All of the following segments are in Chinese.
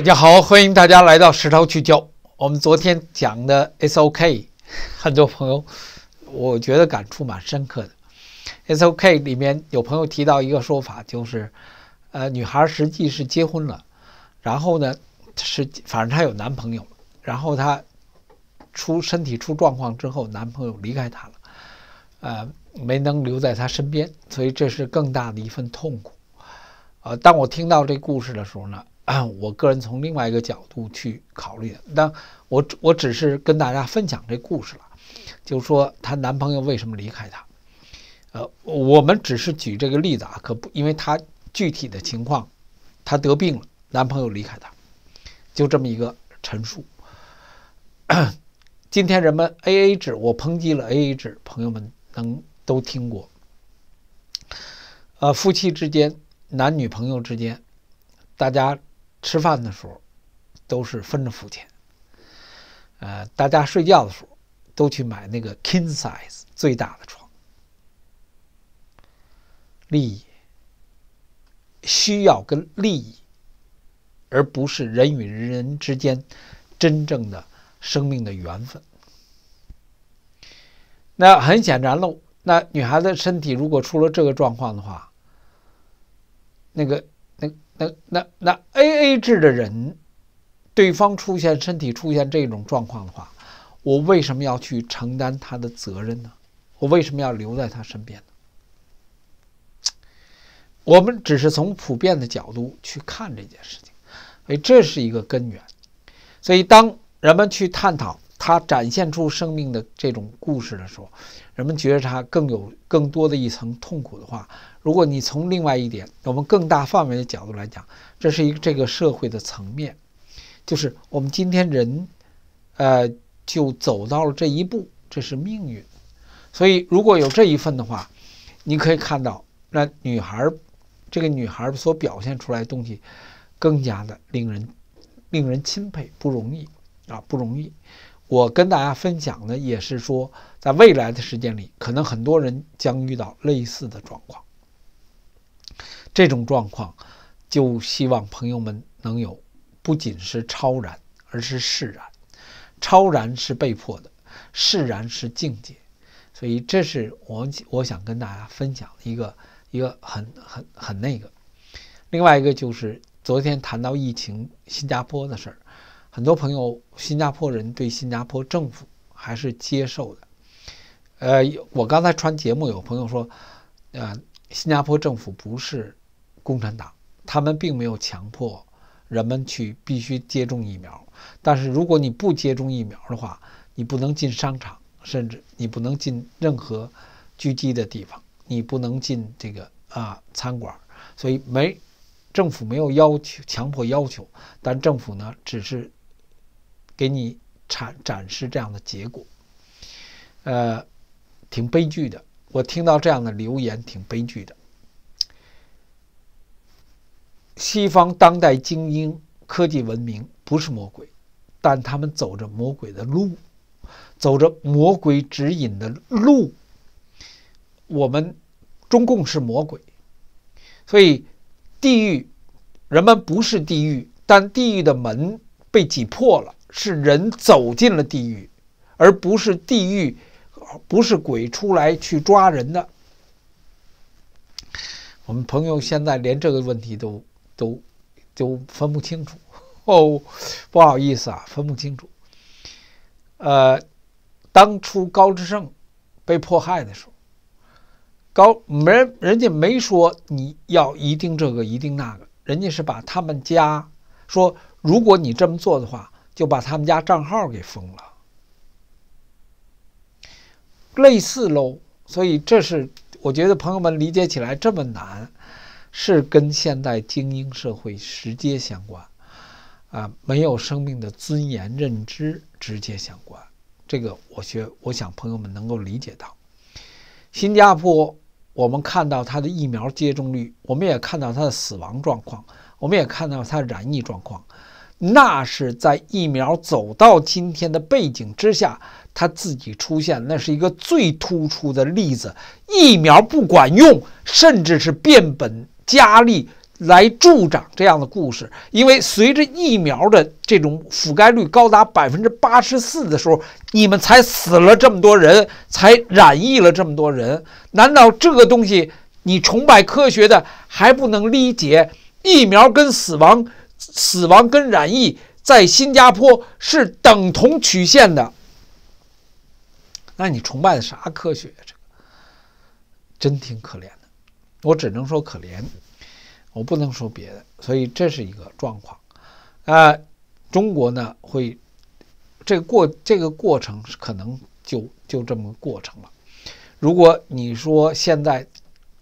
大家好，欢迎大家来到石头聚焦。我们昨天讲的 SOK，很多朋友我觉得感触蛮深刻的。SOK 里面有朋友提到一个说法，就是呃，女孩实际是结婚了，然后呢，是反正她有男朋友然后她出身体出状况之后，男朋友离开她了，呃，没能留在她身边，所以这是更大的一份痛苦。呃，当我听到这故事的时候呢？我个人从另外一个角度去考虑的，那我我只是跟大家分享这故事了，就是说她男朋友为什么离开她，呃，我们只是举这个例子啊，可不，因为她具体的情况，她得病了，男朋友离开她，就这么一个陈述。今天人们 A A 制，我抨击了 A A 制，朋友们能都听过，呃，夫妻之间、男女朋友之间，大家。吃饭的时候都是分着付钱，呃，大家睡觉的时候都去买那个 King Size 最大的床。利益、需要跟利益，而不是人与人之间真正的生命的缘分。那很显然喽，那女孩子身体如果出了这个状况的话，那个。那那那 A A 制的人，对方出现身体出现这种状况的话，我为什么要去承担他的责任呢？我为什么要留在他身边呢？我们只是从普遍的角度去看这件事情，所以这是一个根源。所以当人们去探讨。他展现出生命的这种故事的时候，人们觉得他更有更多的一层痛苦的话。如果你从另外一点，我们更大范围的角度来讲，这是一个这个社会的层面，就是我们今天人，呃，就走到了这一步，这是命运。所以，如果有这一份的话，你可以看到，那女孩，这个女孩所表现出来的东西，更加的令人令人钦佩，不容易啊，不容易。我跟大家分享的也是说，在未来的时间里，可能很多人将遇到类似的状况。这种状况，就希望朋友们能有不仅是超然，而是释然。超然是被迫的，释然是境界。所以，这是我我想跟大家分享一个一个很很很那个。另外一个就是昨天谈到疫情，新加坡的事儿。很多朋友，新加坡人对新加坡政府还是接受的。呃，我刚才传节目有朋友说，呃，新加坡政府不是共产党，他们并没有强迫人们去必须接种疫苗。但是如果你不接种疫苗的话，你不能进商场，甚至你不能进任何聚集的地方，你不能进这个啊餐馆。所以没政府没有要求，强迫要求，但政府呢只是。给你展展示这样的结果，呃，挺悲剧的。我听到这样的留言，挺悲剧的。西方当代精英科技文明不是魔鬼，但他们走着魔鬼的路，走着魔鬼指引的路。我们中共是魔鬼，所以地狱人们不是地狱，但地狱的门被挤破了。是人走进了地狱，而不是地狱，不是鬼出来去抓人的。我们朋友现在连这个问题都都都分不清楚哦，不好意思啊，分不清楚。呃，当初高志胜被迫害的时候，高没人家没说你要一定这个一定那个人家是把他们家说，如果你这么做的话。就把他们家账号给封了，类似喽。所以这是我觉得朋友们理解起来这么难，是跟现代精英社会直接相关啊，没有生命的尊严认知直接相关。这个我学，我想朋友们能够理解到。新加坡，我们看到它的疫苗接种率，我们也看到它的死亡状况，我们也看到它染疫状况。那是在疫苗走到今天的背景之下，它自己出现，那是一个最突出的例子。疫苗不管用，甚至是变本加厉来助长这样的故事。因为随着疫苗的这种覆盖率高达百分之八十四的时候，你们才死了这么多人，才染疫了这么多人。难道这个东西，你崇拜科学的还不能理解疫苗跟死亡？死亡跟染疫在新加坡是等同曲线的。那你崇拜的啥科学？这个真挺可怜的，我只能说可怜，我不能说别的。所以这是一个状况。啊，中国呢会这个过这个过程可能就就这么过程了。如果你说现在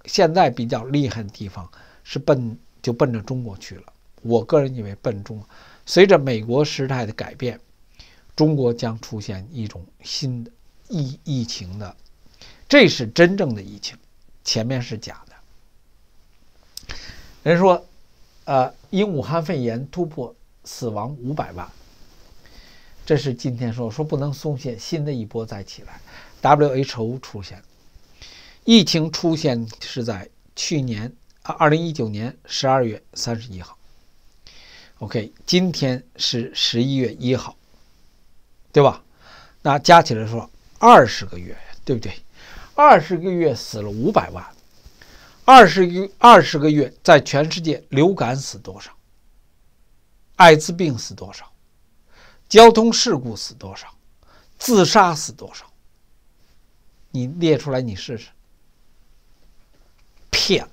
现在比较厉害的地方是奔就奔着中国去了。我个人认为笨重。随着美国时态的改变，中国将出现一种新的疫疫情的，这是真正的疫情，前面是假的。人说，呃，因武汉肺炎突破死亡五百万，这是今天说说不能松懈，新的一波再起来。WHO 出现疫情出现是在去年啊，二零一九年十二月三十一号。OK，今天是十一月一号，对吧？那加起来说二十个月，对不对？二十个月死了五百万，二十个二十个月在全世界流感死多少？艾滋病死多少？交通事故死多少？自杀死多少？你列出来你试试，骗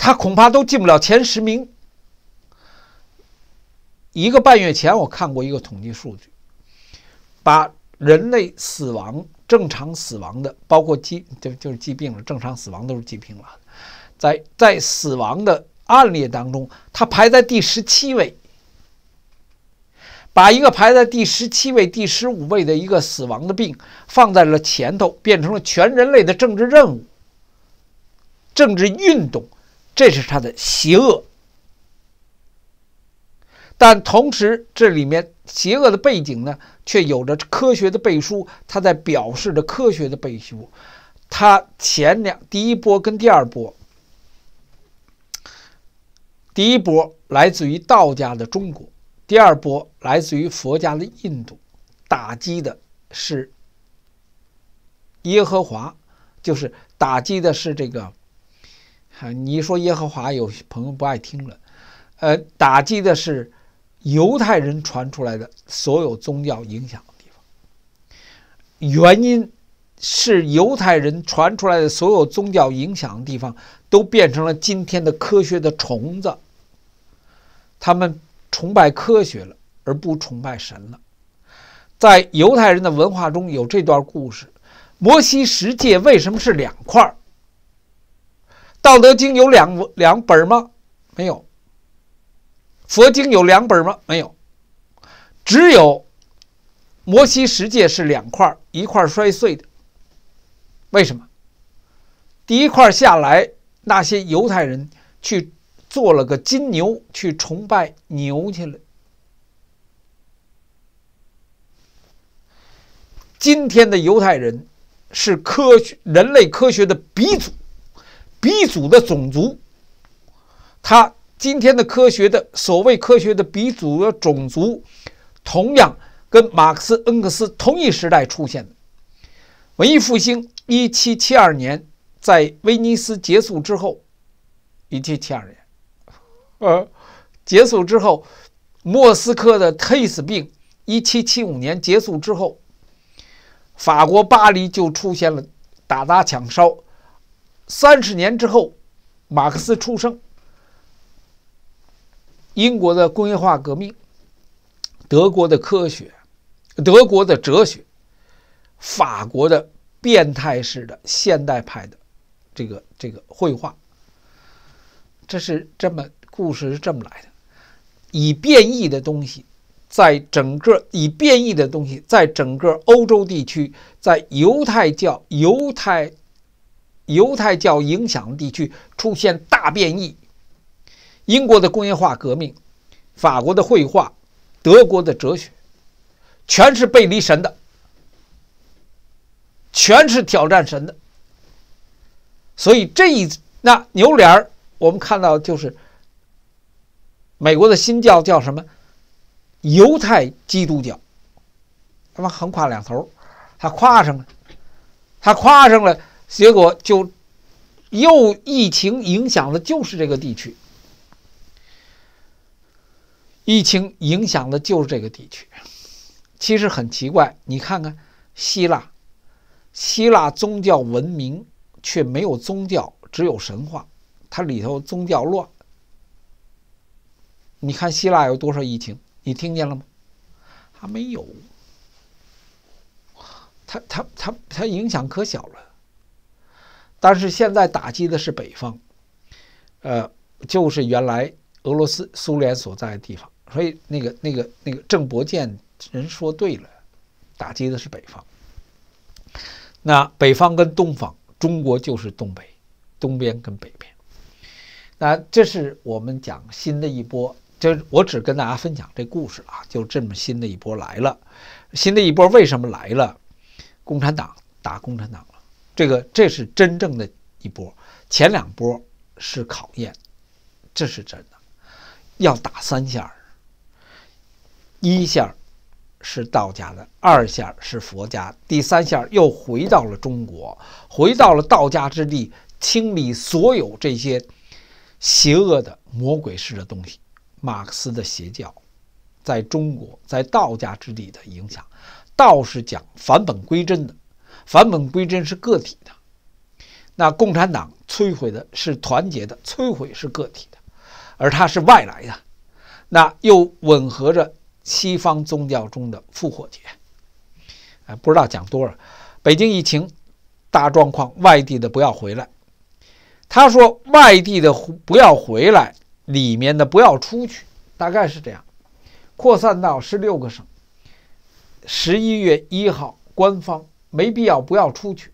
他恐怕都进不了前十名。一个半月前，我看过一个统计数据，把人类死亡、正常死亡的，包括疾，就就是疾病了，正常死亡都是疾病了，在在死亡的案例当中，他排在第十七位。把一个排在第十七位、第十五位的一个死亡的病放在了前头，变成了全人类的政治任务、政治运动。这是他的邪恶，但同时，这里面邪恶的背景呢，却有着科学的背书。他在表示着科学的背书。他前两第一波跟第二波，第一波来自于道家的中国，第二波来自于佛家的印度，打击的是耶和华，就是打击的是这个。啊，你说耶和华有朋友不爱听了，呃，打击的是犹太人传出来的所有宗教影响的地方。原因是犹太人传出来的所有宗教影响的地方都变成了今天的科学的虫子。他们崇拜科学了，而不崇拜神了。在犹太人的文化中有这段故事：摩西十诫为什么是两块儿？道德经有两两本吗？没有。佛经有两本吗？没有。只有摩西十诫是两块，一块摔碎的。为什么？第一块下来，那些犹太人去做了个金牛，去崇拜牛去了。今天的犹太人是科学人类科学的鼻祖。鼻祖的种族，他今天的科学的所谓科学的鼻祖的种族，同样跟马克思、恩格斯同一时代出现的。文艺复兴，一七七二年在威尼斯结束之后，一七七二年，呃，结束之后，莫斯科的黑死病，一七七五年结束之后，法国巴黎就出现了打砸抢烧。三十年之后，马克思出生。英国的工业化革命，德国的科学，德国的哲学，法国的变态式的现代派的这个这个绘画。这是这么故事是这么来的，以变异的东西，在整个以变异的东西，在整个欧洲地区，在犹太教犹太。犹太教影响地区出现大变异，英国的工业化革命，法国的绘画，德国的哲学，全是背离神的，全是挑战神的。所以这一那牛脸儿，我们看到就是美国的新教叫什么？犹太基督教，他妈横跨两头，他跨上了，他跨上了。结果就又疫情影响的，就是这个地区。疫情影响的，就是这个地区。其实很奇怪，你看看希腊，希腊宗教文明却没有宗教，只有神话，它里头宗教乱。你看希腊有多少疫情？你听见了吗？还没有，他他他他影响可小了。但是现在打击的是北方，呃，就是原来俄罗斯苏联所在的地方，所以那个那个那个郑伯建人说对了，打击的是北方。那北方跟东方，中国就是东北，东边跟北边。那这是我们讲新的一波，就是我只跟大家分享这故事啊，就这么新的一波来了。新的一波为什么来了？共产党打共产党。这个这是真正的一波，前两波是考验，这是真的，要打三下一下是道家的，二下是佛家，第三下又回到了中国，回到了道家之地，清理所有这些邪恶的魔鬼式的东西，马克思的邪教在中国在道家之地的影响，道是讲返本归真的。返本归真是个体的，那共产党摧毁的是团结的，摧毁是个体的，而它是外来的，那又吻合着西方宗教中的复活节。哎，不知道讲多少。北京疫情大状况，外地的不要回来。他说外地的不要回来，里面的不要出去，大概是这样。扩散到十六个省。十一月一号，官方。没必要，不要出去。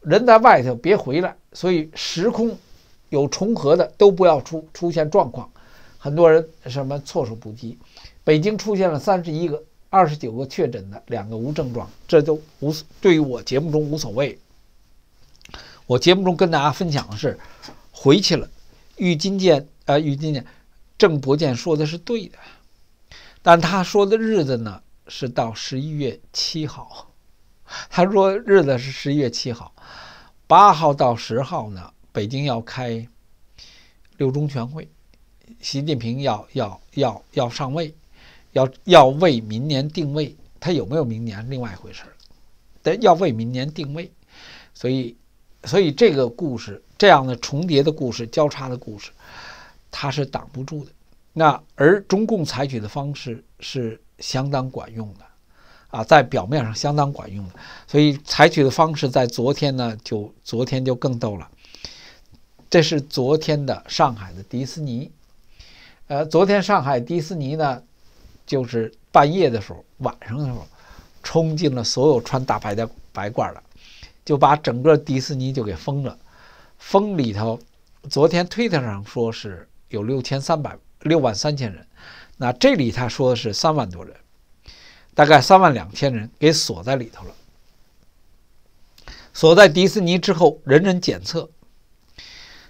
人在外头别回来，所以时空有重合的都不要出，出现状况。很多人什么措手不及。北京出现了三十一个、二十九个确诊的，两个无症状，这都无对于我节目中无所谓。我节目中跟大家分享的是，回去了。郁金见啊，郁金见，郑伯健说的是对的，但他说的日子呢是到十一月七号。他说，日子是十一月七号，八号到十号呢，北京要开六中全会，习近平要要要要上位，要要为明年定位，他有没有明年另外一回事儿，但要为明年定位，所以，所以这个故事，这样的重叠的故事，交叉的故事，他是挡不住的。那而中共采取的方式是相当管用的。啊，在表面上相当管用，所以采取的方式在昨天呢，就昨天就更逗了。这是昨天的上海的迪士尼，呃，昨天上海迪士尼呢，就是半夜的时候，晚上的时候，冲进了所有穿大白的白褂的，就把整个迪士尼就给封了。封里头，昨天推特上说是有六千三百六万三千人，那这里他说的是三万多人。大概三万两千人给锁在里头了，锁在迪士尼之后，人人检测。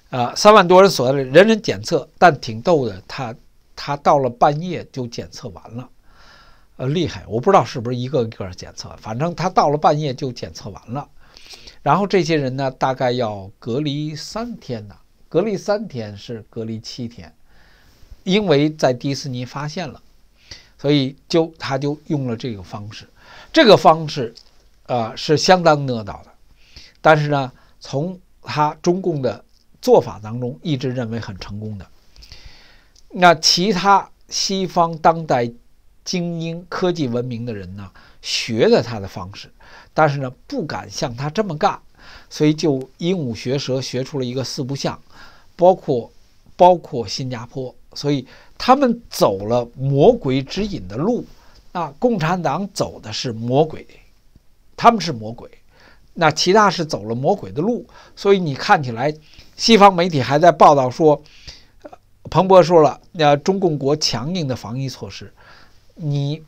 啊，三万多人锁在，人人检测，但挺逗的，他他到了半夜就检测完了，呃，厉害，我不知道是不是一个个检测，反正他到了半夜就检测完了。然后这些人呢，大概要隔离三天呢，隔离三天是隔离七天，因为在迪士尼发现了。所以就他就用了这个方式，这个方式，呃，是相当得到的。但是呢，从他中共的做法当中，一直认为很成功的。那其他西方当代精英科技文明的人呢，学的他的方式，但是呢，不敢像他这么干，所以就鹦鹉学舌学出了一个四不像，包括包括新加坡，所以。他们走了魔鬼指引的路，啊，共产党走的是魔鬼，他们是魔鬼，那其他是走了魔鬼的路，所以你看起来，西方媒体还在报道说，彭博说了，呃，中共国强硬的防疫措施，你，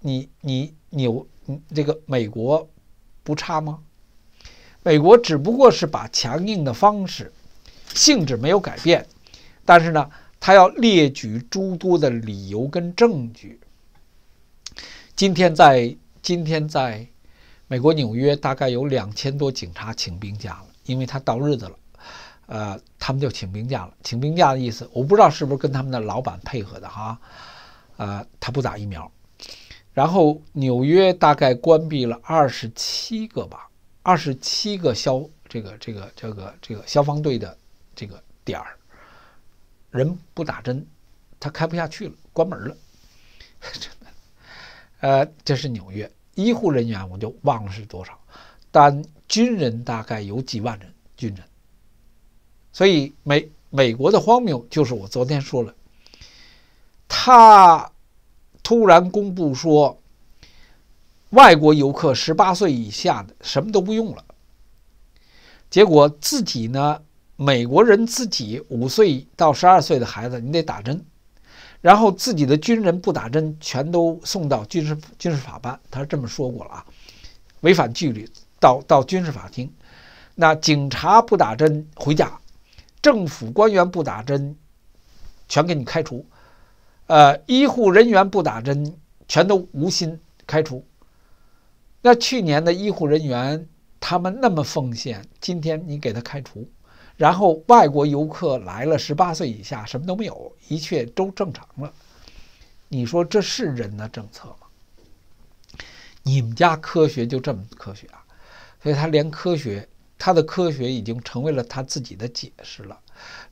你你你，这个美国不差吗？美国只不过是把强硬的方式性质没有改变，但是呢？他要列举诸多的理由跟证据。今天在今天在美国纽约，大概有两千多警察请病假了，因为他到日子了，呃，他们就请病假了。请病假的意思，我不知道是不是跟他们的老板配合的哈，呃，他不打疫苗，然后纽约大概关闭了二十七个吧，二十七个消这个这个这个这个消防队的这个点儿。人不打针，他开不下去了，关门了。真的，呃，这是纽约医护人员，我就忘了是多少，但军人大概有几万人军人。所以美美国的荒谬就是我昨天说了，他突然公布说，外国游客十八岁以下的什么都不用了，结果自己呢？美国人自己五岁到十二岁的孩子，你得打针，然后自己的军人不打针，全都送到军事军事法办。他这么说过了啊，违反纪律到到军事法庭。那警察不打针回家，政府官员不打针全给你开除，呃，医护人员不打针全都无薪开除。那去年的医护人员他们那么奉献，今天你给他开除？然后外国游客来了，十八岁以下什么都没有，一切都正常了。你说这是人的政策吗？你们家科学就这么科学啊？所以他连科学，他的科学已经成为了他自己的解释了。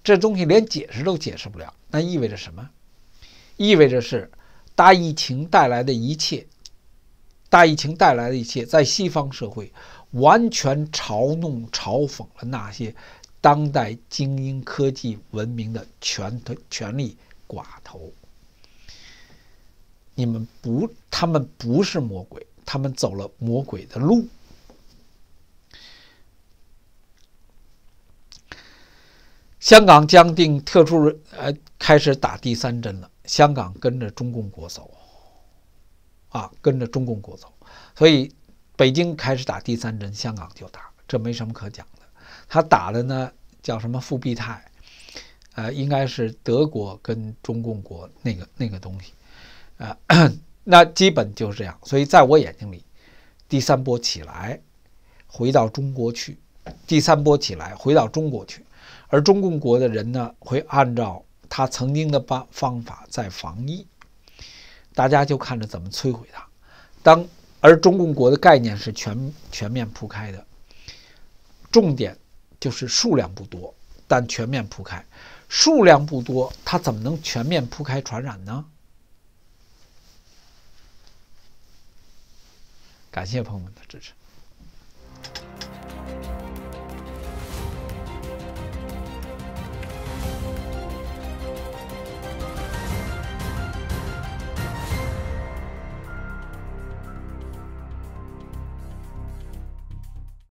这东西连解释都解释不了，那意味着什么？意味着是大疫情带来的一切，大疫情带来的一切，在西方社会完全嘲弄、嘲讽了那些。当代精英科技文明的权权力寡头，你们不，他们不是魔鬼，他们走了魔鬼的路。香港将定特殊，呃，开始打第三针了。香港跟着中共国走，啊，跟着中共国走，所以北京开始打第三针，香港就打，这没什么可讲的。他打的呢叫什么复辟泰，呃，应该是德国跟中共国那个那个东西，啊，那基本就是这样。所以在我眼睛里，第三波起来回到中国去，第三波起来回到中国去，而中共国的人呢会按照他曾经的办方法在防疫，大家就看着怎么摧毁它。当而中共国的概念是全全面铺开的，重点。就是数量不多，但全面铺开。数量不多，它怎么能全面铺开传染呢？感谢朋友们的支持。